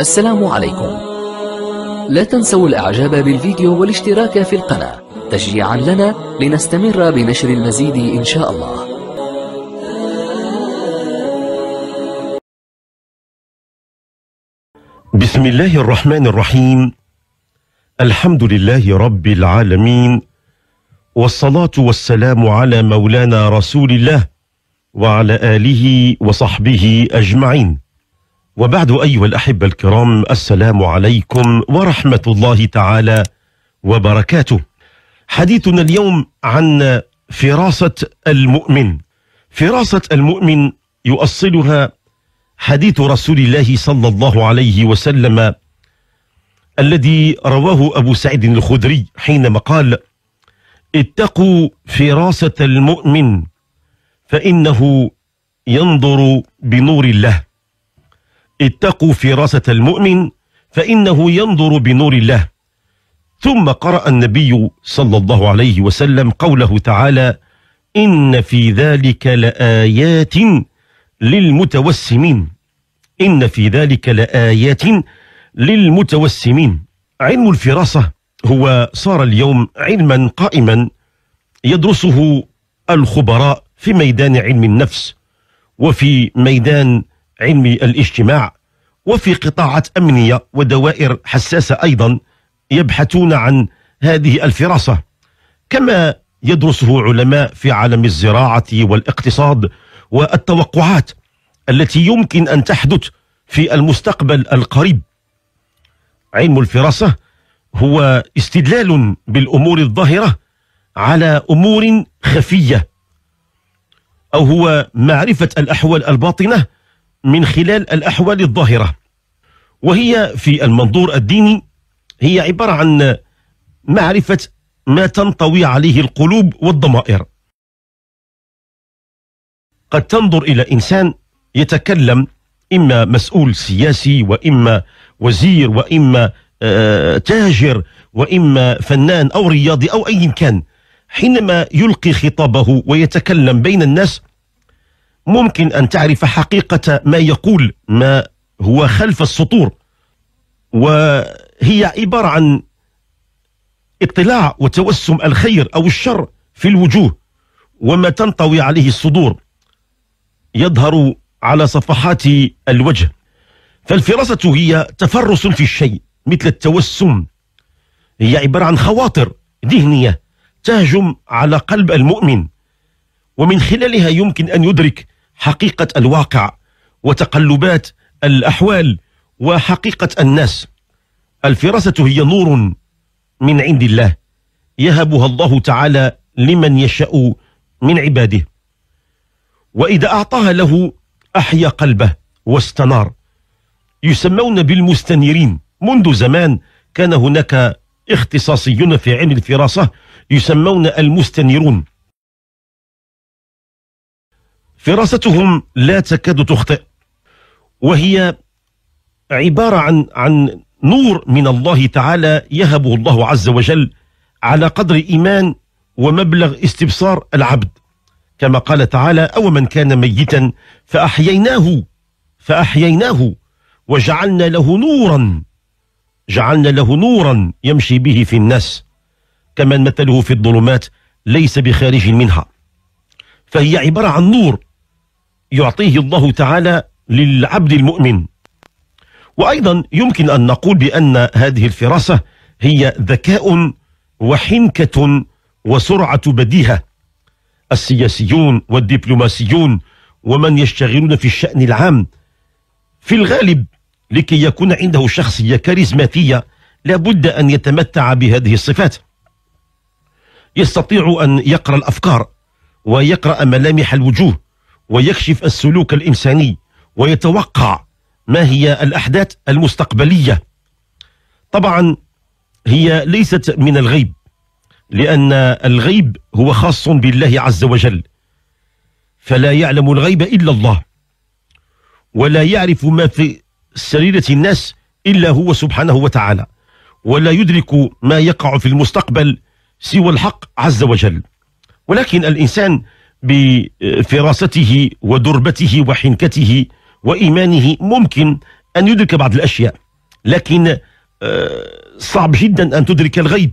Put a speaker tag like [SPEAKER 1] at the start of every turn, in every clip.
[SPEAKER 1] السلام عليكم لا تنسوا الإعجاب بالفيديو والاشتراك في القناة تشجيعا لنا لنستمر بنشر المزيد إن شاء الله بسم الله الرحمن الرحيم الحمد لله رب العالمين والصلاة والسلام على مولانا رسول الله وعلى آله وصحبه أجمعين وبعد أيها الأحبة الكرام السلام عليكم ورحمة الله تعالى وبركاته حديثنا اليوم عن فراسة المؤمن فراسة المؤمن يؤصلها حديث رسول الله صلى الله عليه وسلم الذي رواه أبو سعيد الخدري حينما قال اتقوا فراسة المؤمن فإنه ينظر بنور الله اتقوا فراسة المؤمن فإنه ينظر بنور الله ثم قرأ النبي صلى الله عليه وسلم قوله تعالى إن في ذلك لآيات للمتوسمين إن في ذلك لآيات للمتوسمين علم الفراسة هو صار اليوم علما قائما يدرسه الخبراء في ميدان علم النفس وفي ميدان علم الاجتماع وفي قطاعات أمنية ودوائر حساسة أيضا يبحثون عن هذه الفراسة كما يدرسه علماء في عالم الزراعة والاقتصاد والتوقعات التي يمكن أن تحدث في المستقبل القريب علم الفراسة هو استدلال بالأمور الظاهرة على أمور خفية أو هو معرفة الأحوال الباطنة من خلال الأحوال الظاهرة وهي في المنظور الديني هي عبارة عن معرفة ما تنطوي عليه القلوب والضمائر قد تنظر إلى إنسان يتكلم إما مسؤول سياسي وإما وزير وإما آه، تاجر وإما فنان أو رياضي أو أي كان حينما يلقي خطابه ويتكلم بين الناس ممكن أن تعرف حقيقة ما يقول ما هو خلف السطور وهي عبارة عن اطلاع وتوسم الخير أو الشر في الوجوه وما تنطوي عليه الصدور يظهر على صفحات الوجه فالفراسة هي تفرس في الشيء مثل التوسم هي عبارة عن خواطر ذهنية تهجم على قلب المؤمن ومن خلالها يمكن أن يدرك حقيقة الواقع وتقلبات الأحوال وحقيقة الناس الفراسة هي نور من عند الله يهبها الله تعالى لمن يشاء من عباده وإذا أعطاها له أحيا قلبه واستنار يسمون بالمستنيرين منذ زمان كان هناك اختصاصيون في علم الفراسة يسمون المستنيرون فراستهم لا تكاد تخطئ وهي عبارة عن عن نور من الله تعالى يهبه الله عز وجل على قدر إيمان ومبلغ استبصار العبد كما قال تعالى أو من كان ميتا فأحييناه فأحييناه وجعلنا له نورا جعلنا له نورا يمشي به في الناس كما مثله في الظلمات ليس بخارج منها فهي عبارة عن نور يعطيه الله تعالى للعبد المؤمن وأيضا يمكن أن نقول بأن هذه الفراسة هي ذكاء وحنكة وسرعة بديهة السياسيون والدبلوماسيون ومن يشتغلون في الشأن العام في الغالب لكي يكون عنده شخصية كاريزماتية لابد أن يتمتع بهذه الصفات يستطيع أن يقرأ الأفكار ويقرأ ملامح الوجوه ويكشف السلوك الإنساني ويتوقع ما هي الأحداث المستقبلية طبعا هي ليست من الغيب لأن الغيب هو خاص بالله عز وجل فلا يعلم الغيب إلا الله ولا يعرف ما في سريرة الناس إلا هو سبحانه وتعالى ولا يدرك ما يقع في المستقبل سوى الحق عز وجل ولكن الإنسان بفراسته ودربته وحنكته وإيمانه ممكن أن يدرك بعض الأشياء لكن آه، صعب جدا أن تدرك الغيب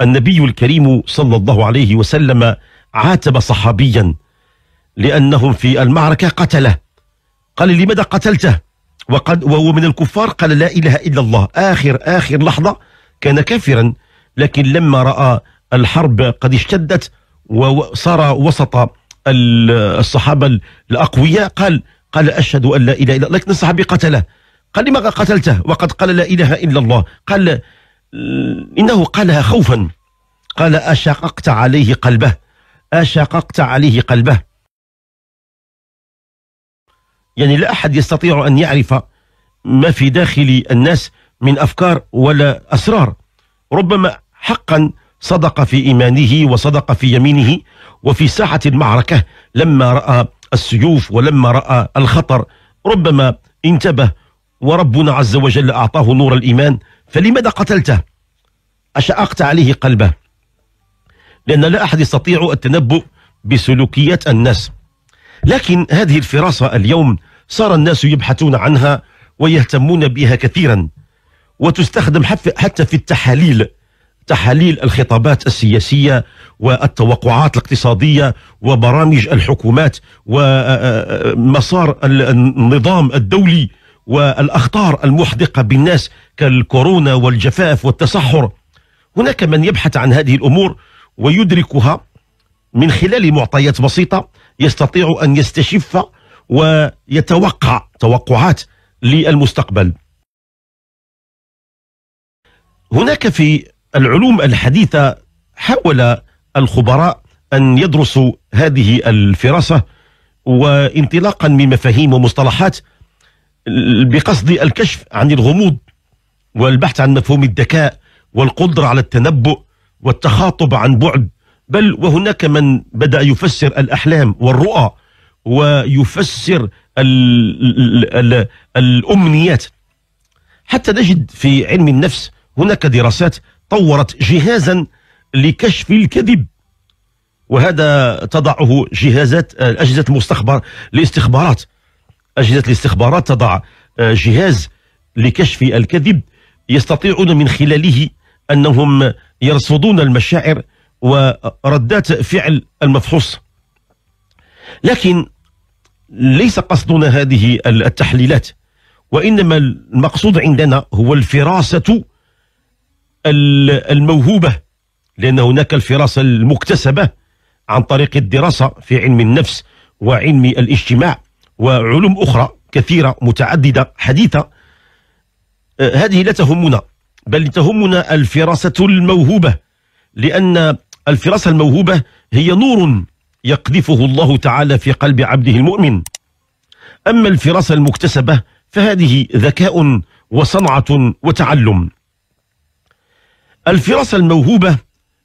[SPEAKER 1] النبي الكريم صلى الله عليه وسلم عاتب صحابيا لأنهم في المعركة قتله قال لماذا قتلته وقد وهو من الكفار قال لا إله إلا الله آخر آخر لحظة كان كافرا لكن لما رأى الحرب قد اشتدت وصار وسط الصحابة الأقوياء قال قال أشهد أن لا إله إلا الله لكن الصحابي قتله قال لماذا قتلته وقد قال لا إله إلا الله قال إنه قالها خوفا قال أشققت عليه قلبه أشققت عليه قلبه يعني لا أحد يستطيع أن يعرف ما في داخل الناس من أفكار ولا أسرار ربما حقا صدق في إيمانه وصدق في يمينه وفي ساحة المعركة لما رأى السيوف ولما رأى الخطر ربما انتبه وربنا عز وجل أعطاه نور الإيمان فلماذا قتلته أشأقت عليه قلبه لأن لا أحد يستطيع التنبؤ بسلوكيات الناس لكن هذه الفراسة اليوم صار الناس يبحثون عنها ويهتمون بها كثيرا وتستخدم حتى في التحاليل تحاليل الخطابات السياسية والتوقعات الاقتصادية وبرامج الحكومات ومسار النظام الدولي والأخطار المحدقة بالناس كالكورونا والجفاف والتصحر هناك من يبحث عن هذه الأمور ويدركها من خلال معطيات بسيطة يستطيع أن يستشف ويتوقع توقعات للمستقبل هناك في العلوم الحديثة حاول الخبراء أن يدرسوا هذه الفراسة وانطلاقا من مفاهيم ومصطلحات بقصد الكشف عن الغموض والبحث عن مفهوم الذكاء والقدرة على التنبؤ والتخاطب عن بعد بل وهناك من بدأ يفسر الأحلام والرؤى ويفسر ال ال ال الأمنيات حتى نجد في علم النفس هناك دراسات طورت جهازا لكشف الكذب وهذا تضعه جهازات أجهزة المستخبر الاستخبارات أجهزة الاستخبارات تضع آه، جهاز لكشف الكذب يستطيعون من خلاله أنهم يرصدون المشاعر وردات فعل المفحوص لكن ليس قصدنا هذه التحليلات وإنما المقصود عندنا هو الفراسة الموهوبة لأن هناك الفراسة المكتسبة عن طريق الدراسة في علم النفس وعلم الاجتماع وعلوم أخرى كثيرة متعددة حديثة آه، هذه لا تهمنا بل تهمنا الفراسة الموهوبة لأن الفراسة الموهوبة هي نور يقذفه الله تعالى في قلب عبده المؤمن أما الفراسة المكتسبة فهذه ذكاء وصنعة وتعلم الفرص الموهوبة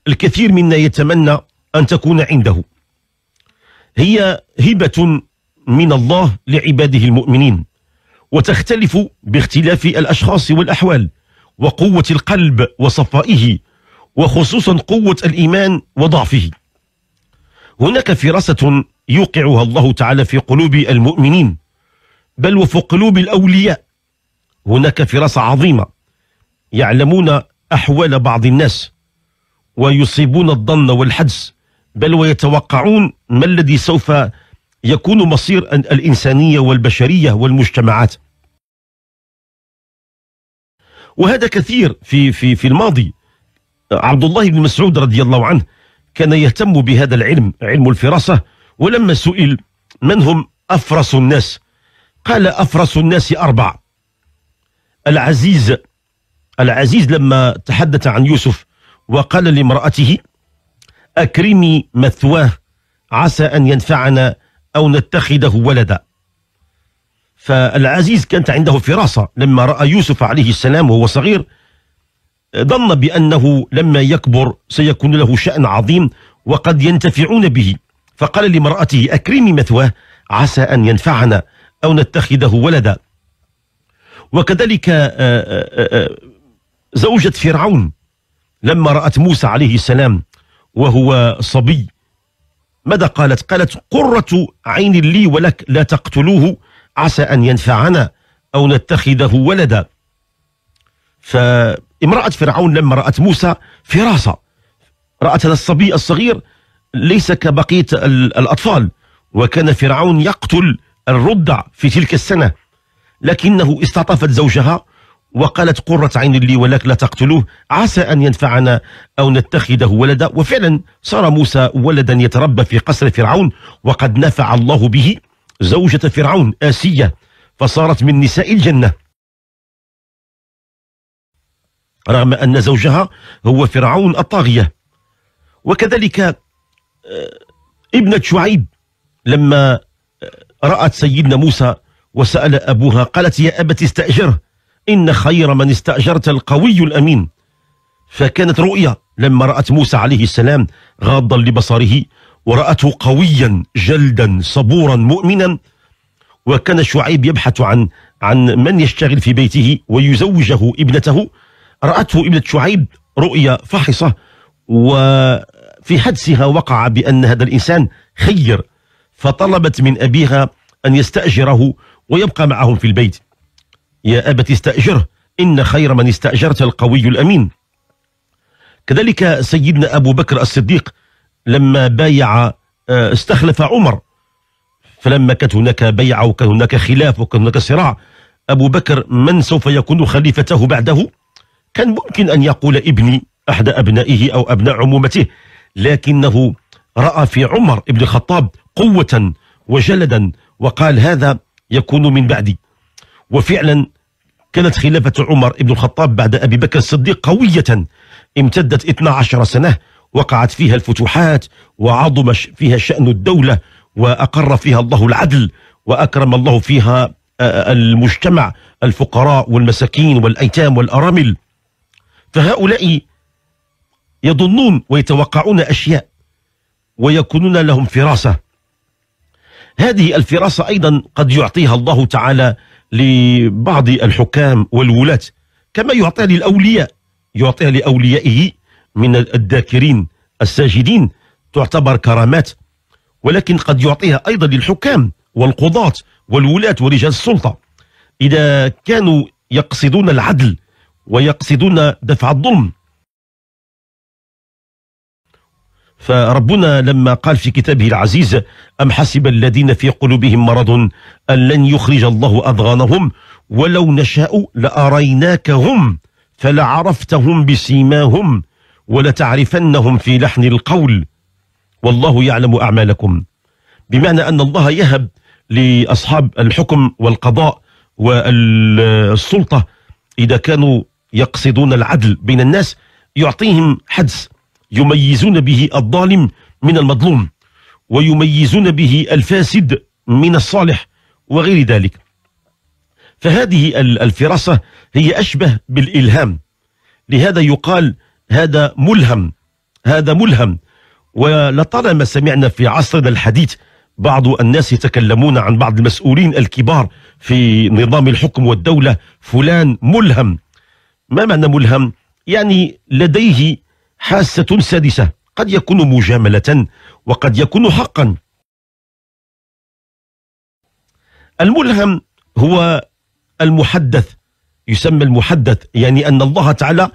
[SPEAKER 1] الكثير منا يتمنى أن تكون عنده هي هبة من الله لعباده المؤمنين وتختلف باختلاف الأشخاص والأحوال وقوة القلب وصفائه وخصوصا قوة الإيمان وضعفه هناك فرصة يوقعها الله تعالى في قلوب المؤمنين بل وفي قلوب الأولياء هناك فراسة عظيمة يعلمون أحوال بعض الناس ويصيبون الظن والحدس بل ويتوقعون ما الذي سوف يكون مصير الإنسانية والبشرية والمجتمعات وهذا كثير في في في الماضي عبد الله بن مسعود رضي الله عنه كان يهتم بهذا العلم علم الفراسة ولما سئل من هم أفرس الناس قال أفرس الناس أربع العزيز العزيز لما تحدث عن يوسف وقال لامرأته أكرمي مثواه عسى أن ينفعنا أو نتخذه ولدا فالعزيز كانت عنده فراسة لما رأى يوسف عليه السلام وهو صغير ظن بأنه لما يكبر سيكون له شأن عظيم وقد ينتفعون به فقال لمرأته أكرمي مثواه عسى أن ينفعنا أو نتخذه ولدا وكذلك آه، آه، آه، زوجة فرعون لما رأت موسى عليه السلام وهو صبي ماذا قالت قالت قرة عين لي ولك لا تقتلوه عسى أن ينفعنا أو نتخذه ولدا فامرأة فرعون لما رأت موسى فراسة رأت هذا الصبي الصغير ليس كبقية الأطفال وكان فرعون يقتل الرضع في تلك السنة لكنه استعطفت زوجها وقالت قرة عين لي ولك لا تقتلوه عسى أن ينفعنا أو نتخذه ولدا وفعلا صار موسى ولدا يتربى في قصر فرعون وقد نفع الله به زوجة فرعون آسية فصارت من نساء الجنة رغم أن زوجها هو فرعون الطاغية وكذلك آه، ابنة شعيب لما آه، رأت سيدنا موسى وسأل أبوها قالت يا أبت استأجره إن خير من استأجرت القوي الأمين فكانت رؤيا لما رأت موسى عليه السلام غاضا لبصره ورأته قويا جلدا صبورا مؤمنا وكان شعيب يبحث عن عن من يشتغل في بيته ويزوجه ابنته رأته ابنة شعيب رؤيا فحصة وفي حدسها وقع بأن هذا الإنسان خير فطلبت من أبيها أن يستأجره ويبقى معهم في البيت يا أبت استأجره إن خير من استأجرت القوي الأمين كذلك سيدنا أبو بكر الصديق لما بايع آه، استخلف عمر فلما كانت هناك بيعة وكان هناك خلاف وكان هناك صراع أبو بكر من سوف يكون خليفته بعده كان ممكن أن يقول ابني أحد أبنائه أو أبناء عمومته لكنه رأى في عمر ابن الخطاب قوة وجلدا وقال هذا يكون من بعدي وفعلا كانت خلافة عمر بن الخطاب بعد أبي بكر الصديق قوية امتدت 12 سنة وقعت فيها الفتوحات وعظم فيها شأن الدولة وأقر فيها الله العدل وأكرم الله فيها المجتمع الفقراء والمساكين والأيتام والأرامل فهؤلاء يظنون ويتوقعون أشياء ويكونون لهم فراسة هذه الفراسة أيضا قد يعطيها الله تعالى لبعض الحكام والولاة كما يعطيها للأولياء يعطيها لأوليائه من الذاكرين الساجدين تعتبر كرامات ولكن قد يعطيها أيضا للحكام والقضاة والولاة ورجال السلطة إذا كانوا يقصدون العدل ويقصدون دفع الظلم فربنا لما قال في كتابه العزيز أم حسب الذين في قلوبهم مرض أن لن يخرج الله أضغانهم ولو نشاء لأريناكهم فلعرفتهم بسيماهم ولتعرفنهم في لحن القول والله يعلم أعمالكم بمعنى أن الله يهب لأصحاب الحكم والقضاء والسلطة إذا كانوا يقصدون العدل بين الناس يعطيهم حدس يميزون به الظالم من المظلوم ويميزون به الفاسد من الصالح وغير ذلك فهذه الفراسة هي أشبه بالإلهام لهذا يقال هذا ملهم هذا ملهم ولطالما سمعنا في عصرنا الحديث بعض الناس يتكلمون عن بعض المسؤولين الكبار في نظام الحكم والدولة فلان ملهم ما معنى ملهم؟ يعني لديه حاسة سادسة قد يكون مجاملة وقد يكون حقا الملهم هو المحدث يسمى المحدث يعني أن الله تعالى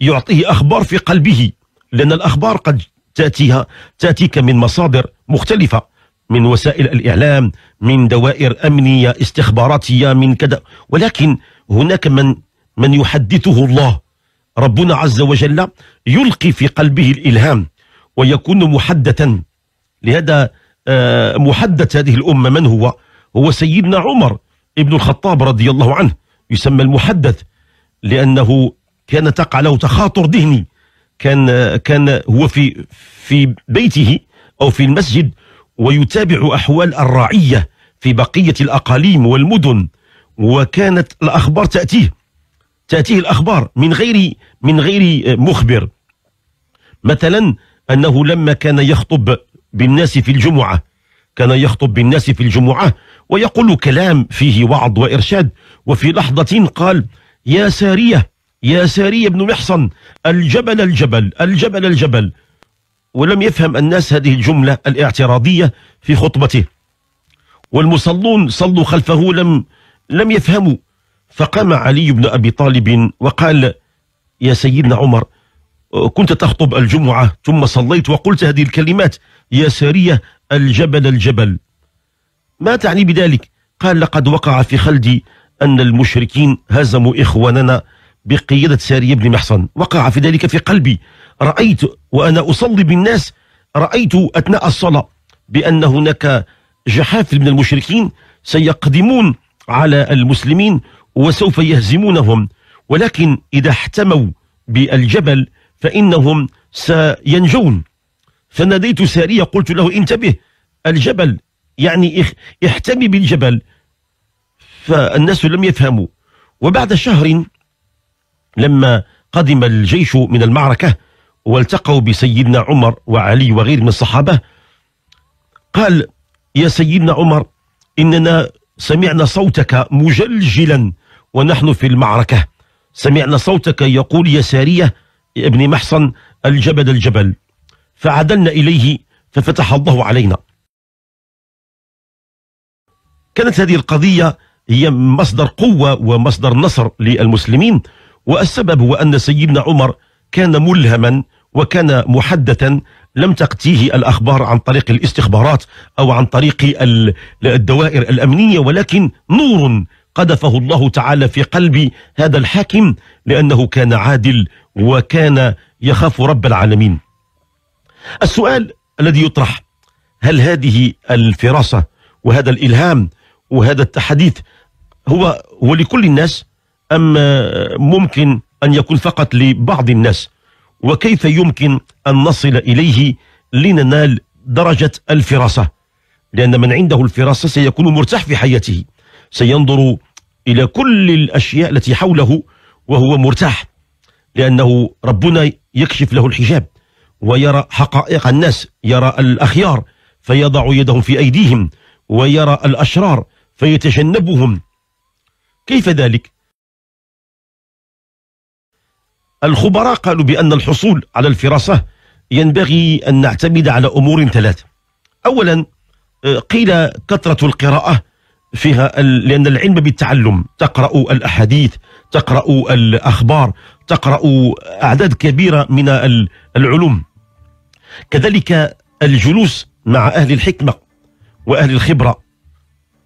[SPEAKER 1] يعطيه أخبار في قلبه لأن الأخبار قد تأتيها تأتيك من مصادر مختلفة من وسائل الإعلام من دوائر أمنية استخباراتية من كذا ولكن هناك من من يحدثه الله ربنا عز وجل يلقي في قلبه الإلهام ويكون محدثا لهذا آه، محدث هذه الأمة من هو هو سيدنا عمر ابن الخطاب رضي الله عنه يسمى المحدث لأنه كان تقع له تخاطر ذهني كان كان هو في في بيته أو في المسجد ويتابع أحوال الرعية في بقية الأقاليم والمدن وكانت الأخبار تأتيه تأتيه الأخبار من غير من غير مخبر مثلا أنه لما كان يخطب بالناس في الجمعة كان يخطب بالناس في الجمعة ويقول كلام فيه وعظ وإرشاد وفي لحظة قال يا سارية يا سارية بن محصن الجبل الجبل الجبل الجبل ولم يفهم الناس هذه الجملة الاعتراضية في خطبته والمصلون صلوا خلفه لم لم يفهموا فقام علي بن أبي طالب وقال يا سيدنا عمر كنت تخطب الجمعة ثم صليت وقلت هذه الكلمات يا سارية الجبل الجبل ما تعني بذلك قال لقد وقع في خلدي أن المشركين هزموا إخواننا بقيادة سارية بن محصن وقع في ذلك في قلبي رأيت وأنا أصلي بالناس رأيت أثناء الصلاة بأن هناك جحافل من المشركين سيقدمون على المسلمين وسوف يهزمونهم ولكن إذا احتموا بالجبل فإنهم سينجون فناديت سارية قلت له انتبه الجبل يعني احتمي بالجبل فالناس لم يفهموا وبعد شهر لما قدم الجيش من المعركة والتقوا بسيدنا عمر وعلي وغير من الصحابة قال يا سيدنا عمر إننا سمعنا صوتك مجلجلا ونحن في المعركة سمعنا صوتك يقول يسارية ابن محصن الجبل الجبل فعدلنا إليه ففتح الله علينا كانت هذه القضية هي مصدر قوة ومصدر نصر للمسلمين والسبب هو أن سيدنا عمر كان ملهما وكان محدثا لم تقتيه الأخبار عن طريق الاستخبارات أو عن طريق الدوائر الأمنية ولكن نور قذفه الله تعالى في قلب هذا الحاكم لأنه كان عادل وكان يخاف رب العالمين السؤال الذي يطرح هل هذه الفراسة وهذا الإلهام وهذا التحديث هو, هو لكل الناس أم ممكن أن يكون فقط لبعض الناس وكيف يمكن أن نصل إليه لننال درجة الفراسة لأن من عنده الفراسة سيكون مرتاح في حياته سينظر إلى كل الأشياء التي حوله وهو مرتاح لأنه ربنا يكشف له الحجاب ويرى حقائق الناس يرى الأخيار فيضع يدهم في أيديهم ويرى الأشرار فيتجنبهم كيف ذلك؟ الخبراء قالوا بأن الحصول على الفراسة ينبغي أن نعتمد على أمور ثلاثة أولا آه، قيل كثرة القراءة فيها لأن العلم بالتعلم تقرأ الأحاديث تقرأ الأخبار تقرأ أعداد كبيرة من العلوم كذلك الجلوس مع أهل الحكمة وأهل الخبرة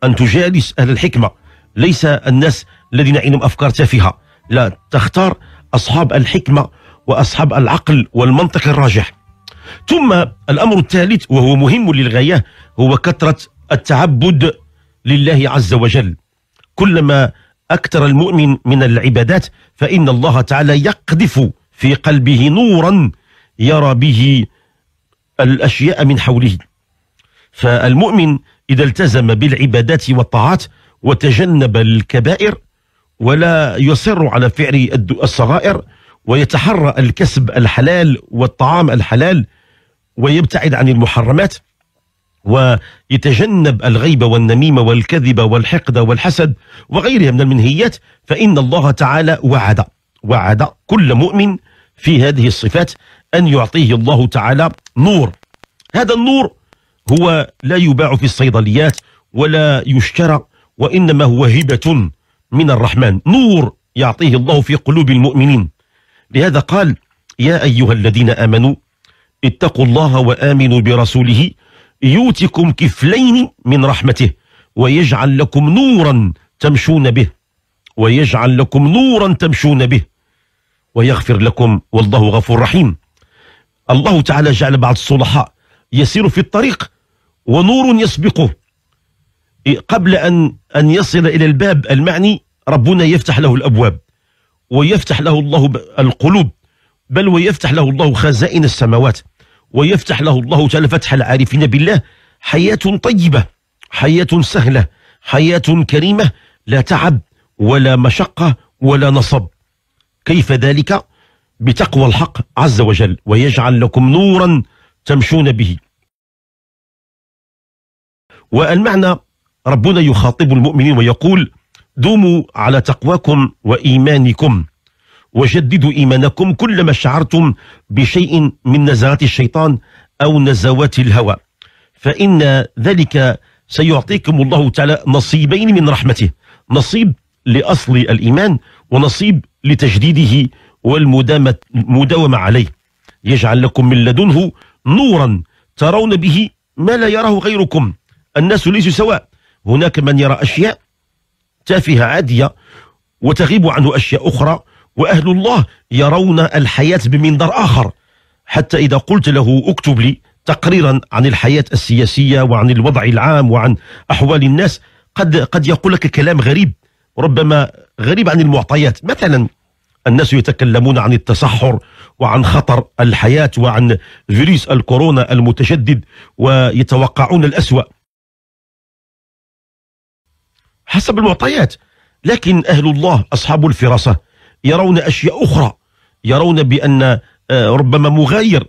[SPEAKER 1] أن تجالس أهل الحكمة ليس الناس الذين عندهم أفكار تافهة لا تختار أصحاب الحكمة وأصحاب العقل والمنطق الراجح ثم الأمر الثالث وهو مهم للغاية هو كثرة التعبد لله عز وجل كلما أكثر المؤمن من العبادات فإن الله تعالى يقذف في قلبه نورا يرى به الأشياء من حوله فالمؤمن إذا التزم بالعبادات والطاعات وتجنب الكبائر ولا يصر على فعل الصغائر ويتحرى الكسب الحلال والطعام الحلال ويبتعد عن المحرمات ويتجنب الغيبة والنميمة والكذب والحقد والحسد وغيرها من المنهيات فإن الله تعالى وعد وعد كل مؤمن في هذه الصفات أن يعطيه الله تعالى نور هذا النور هو لا يباع في الصيدليات ولا يشترى وإنما هو هبة من الرحمن نور يعطيه الله في قلوب المؤمنين لهذا قال يا أيها الذين آمنوا اتقوا الله وآمنوا برسوله يؤتكم كفلين من رحمته ويجعل لكم نورا تمشون به ويجعل لكم نورا تمشون به ويغفر لكم والله غفور رحيم الله تعالى جعل بعض الصلحاء يسير في الطريق ونور يسبقه قبل أن, أن يصل إلى الباب المعني ربنا يفتح له الأبواب ويفتح له الله القلوب بل ويفتح له الله خزائن السماوات ويفتح له الله تعالى فتح العارفين بالله حياة طيبة حياة سهلة حياة كريمة لا تعب ولا مشقة ولا نصب كيف ذلك بتقوى الحق عز وجل ويجعل لكم نورا تمشون به والمعنى ربنا يخاطب المؤمنين ويقول دوموا على تقواكم وإيمانكم وجددوا إيمانكم كلما شعرتم بشيء من نزغات الشيطان أو نزوات الهوى فإن ذلك سيعطيكم الله تعالى نصيبين من رحمته نصيب لأصل الإيمان ونصيب لتجديده والمداومة عليه يجعل لكم من لدنه نورا ترون به ما لا يراه غيركم الناس ليسوا سواء هناك من يرى أشياء تافهة عادية وتغيب عنه أشياء أخرى وأهل الله يرون الحياة بمنظر آخر حتى إذا قلت له اكتب لي تقريرا عن الحياة السياسية وعن الوضع العام وعن أحوال الناس قد قد يقول لك كلام غريب ربما غريب عن المعطيات مثلا الناس يتكلمون عن التصحر وعن خطر الحياة وعن فيروس الكورونا المتشدد ويتوقعون الأسوأ حسب المعطيات لكن أهل الله أصحاب الفراسة يرون أشياء أخرى يرون بأن آه، ربما مغاير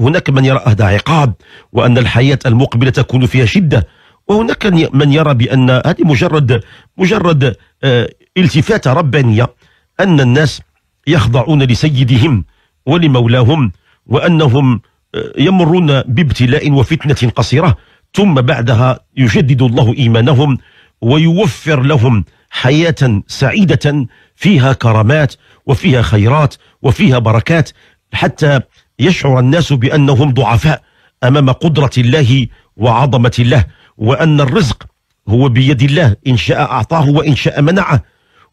[SPEAKER 1] هناك من يرى هذا عقاب وأن الحياة المقبلة تكون فيها شدة وهناك من يرى بأن هذه مجرد مجرد آه، التفاتة ربانية أن الناس يخضعون لسيدهم ولمولاهم وأنهم آه، يمرون بابتلاء وفتنة قصيرة ثم بعدها يجدد الله إيمانهم ويوفر لهم حياة سعيدة فيها كرامات وفيها خيرات وفيها بركات حتى يشعر الناس بأنهم ضعفاء أمام قدرة الله وعظمة الله وأن الرزق هو بيد الله إن شاء أعطاه وإن شاء منعه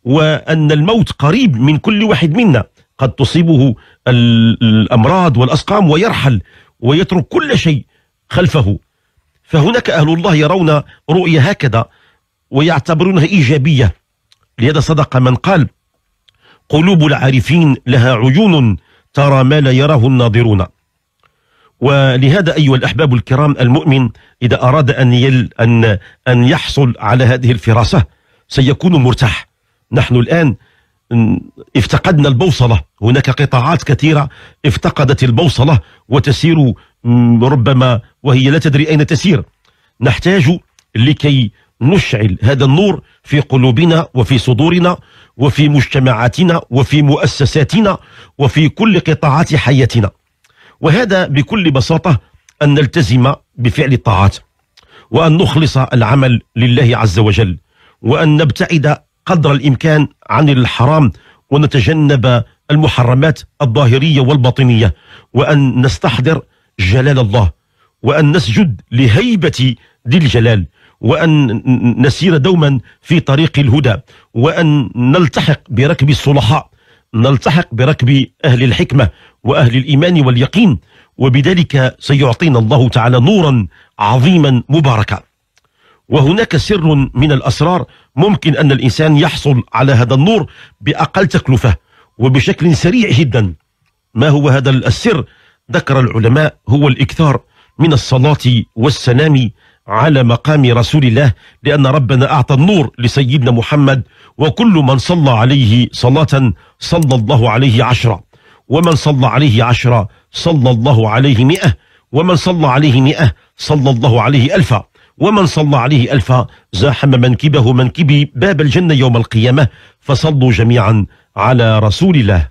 [SPEAKER 1] وأن الموت قريب من كل واحد منا قد تصيبه الأمراض والأسقام ويرحل ويترك كل شيء خلفه فهناك أهل الله يرون رؤية هكذا ويعتبرونها إيجابية لهذا صدق من قال قلوب العارفين لها عيون ترى ما لا يراه الناظرون ولهذا أيها الأحباب الكرام المؤمن إذا أراد أن, يل أن, أن يحصل على هذه الفراسة سيكون مرتاح نحن الآن افتقدنا البوصلة هناك قطاعات كثيرة افتقدت البوصلة وتسير ربما وهي لا تدري أين تسير نحتاج لكي نشعل هذا النور في قلوبنا وفي صدورنا وفي مجتمعاتنا وفي مؤسساتنا وفي كل قطاعات حياتنا وهذا بكل بساطة أن نلتزم بفعل الطاعات وأن نخلص العمل لله عز وجل وأن نبتعد قدر الإمكان عن الحرام ونتجنب المحرمات الظاهرية والباطنية وأن نستحضر جلال الله وأن نسجد لهيبة ذي الجلال وأن نسير دوما في طريق الهدى وأن نلتحق بركب الصلحاء نلتحق بركب أهل الحكمة وأهل الإيمان واليقين وبذلك سيعطينا الله تعالى نورا عظيما مباركا وهناك سر من الأسرار ممكن أن الإنسان يحصل على هذا النور بأقل تكلفة وبشكل سريع جدا ما هو هذا السر ذكر العلماء هو الإكثار من الصلاة والسلام على مقام رسول الله لأن ربنا أعطى النور لسيدنا محمد وكل من صلى عليه صلاة صلى الله عليه عشرة ومن صلى عليه عشرة صلى الله عليه مئة ومن صلى عليه مئة صلى الله عليه ألفا ومن صلى عليه ألفا زاحم منكبه منكبي باب الجنة يوم القيامة فصلوا جميعا على رسول الله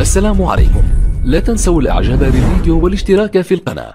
[SPEAKER 1] السلام عليكم لا تنسوا الإعجاب بالفيديو والاشتراك في القناة